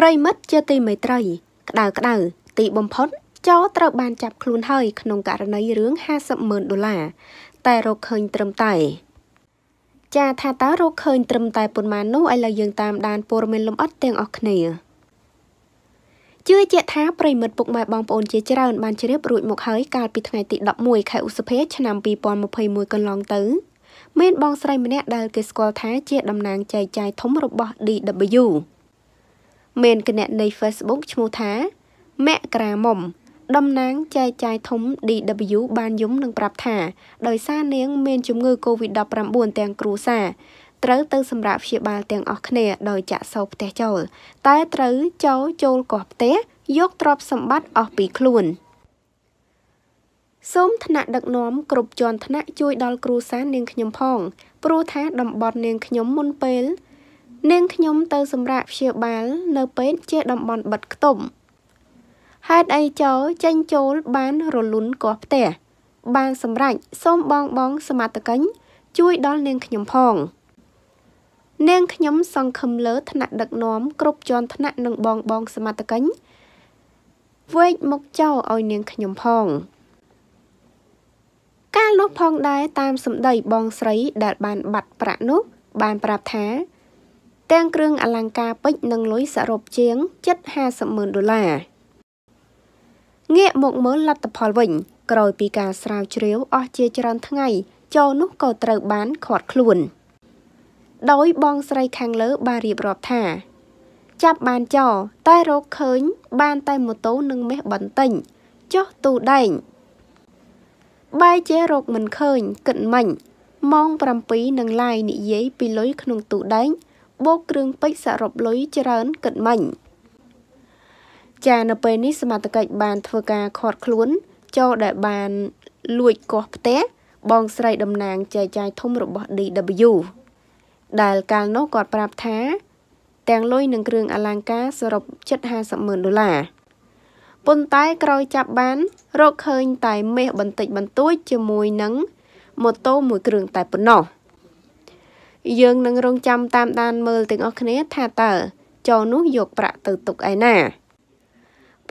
ប្រិមិត្តជាទីមេត្រីក្តៅក្តៅទីបំផុតចោត្រូវបានចាប់ខ្លួនហើយក្នុងករណីរឿង50ម៉ឺនដុល្លារតែរកឃើញត្រឹមតែ ចាថាតើរកឃើញត្រឹមតែប៉ុន្មាននោះឥឡូវយើងតាមដានព័ត៌មានលម្អិតទាំងអស់គ្នាជឿជាក់ថាប្រិមិត្តពុកម៉ែបងប្អូនជាច្រើនបានជ្រាបរួចមកហើយកាលពីថ្ងៃទី11ខែឧសភាឆ្នាំ2021កន្លងទៅមានបងស្រីម្នាក់ដែលគេស្គាល់ថាជាតំណាងចែកចាយធំរបស់ DW មានគណនី Facebook ឈ្មោះថាមករាមុំតំណាងចែកចាយធំ DW បានយំនឹងប្រាប់ថា ដោយសារនាងមានជំងឺ COVID-19 ទាំងគ្រួសារត្រូវទៅសម្រាប់ព្យាបាល ទាំងអស់គ្នាដោយចាក់សោផ្ទះចូលតែត្រូវចោលចូលកោះផ្ទះយកទ្រព្យសម្បត្តិអស់ពីខ្លួនសូមថ្នាក់ដឹកនាំគ្រប់ជាន់ថ្នាក់ជួយដល់គ្រួសារនាងខ្ញុំផង ព្រោះថាតំបន់នាងខ្ញុំមុនពេលនាងខ្ញុំទៅសម្រាកព្យាបាលនៅពេទ្យជាតំបន់បិទខ្ទុំហេតុអីចោចេញចូលបានរលុនគាស់ផ្ទះបានសម្រេចសូមបងបងសមត្ថកិញ្ញជួយដល់នាងខ្ញុំផង នាងខ្ញុំសង្ឃឹមលើឋានៈដឹកនាំគ្រប់ជាន់ឋានៈនឹងបងបងសមត្ថកិញ្ញវេកមកចោឲ្យនាងខ្ញុំផង ការនោះផងដែរតាមសម្ដីបងស្រីដែលបានបាត់ប្រាក់នោះ បានប្រាប់ថាទាំងគ្រឿងអលង្ការពេជ្រនិងលុយសរុបជាង750,000ដុល្លារងាកមកមើលលទ្ធផលវិញ ក្រោយពីការស្រាវជ្រាវអស់ជាច្រើនថ្ងៃចូលនោះក៏ត្រូវបានខាត់ខ្លួន ដោយបងស្រីខាងលើបានរៀបរាប់ថាចាប់បានចោតែរកឃើញបានតែម៉ូតូនិងមេះបន្តិចចុះទូដែងបែរជារកមិនឃើញគិតមិញម៉ោង7នឹងឡាយនិយាយពីលុយក្នុងទូដែងបូកគ្រឿងពេជ្រសរុបលុយច្រើនគិតមិញចានៅពេលនេះសមត្ថកិច្ចបានធ្វើការខាត់ខ្លួនចូលដែលបានលួចកោះផ្ទះបងស្រីតំណាងចែកចាយធំរបស់ DW ដែលកាលនោះគាត់ប្រាប់ថាទាំងលុយនិងគ្រឿងអលង្ការសរុប750,000ដុល្លារប៉ុន្តែក្រោយចាប់បាន រកឃើញតែមេះបន្តិចបន្តួចជាមួយនឹងម៉ូតូមួយគ្រឿងតែប៉ុណ្ណោះយើងនឹងរងចាំតាមដានមើលទាំងអស់គ្នាថាតើចោនោះយកប្រាក់ទៅទុកឯណា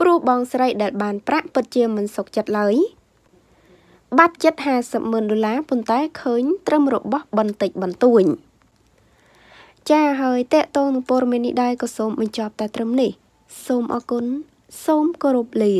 ព្រោះបងស្រី ដែលបាន ប្រាក់ពិតជាមិនសុខចិត្តឡើយ បាត់ចិត្ត50ម៉ឺនដុល្លារប៉ុន្តែឃើញត្រឹមរបស់បន្តិចបន្តួចចាហើយតេតងនឹងព័ត៌មាននេះដែរក៏សូមបញ្ចប់តែត្រឹមនេះ សូមអរគុណសូមគោរពលា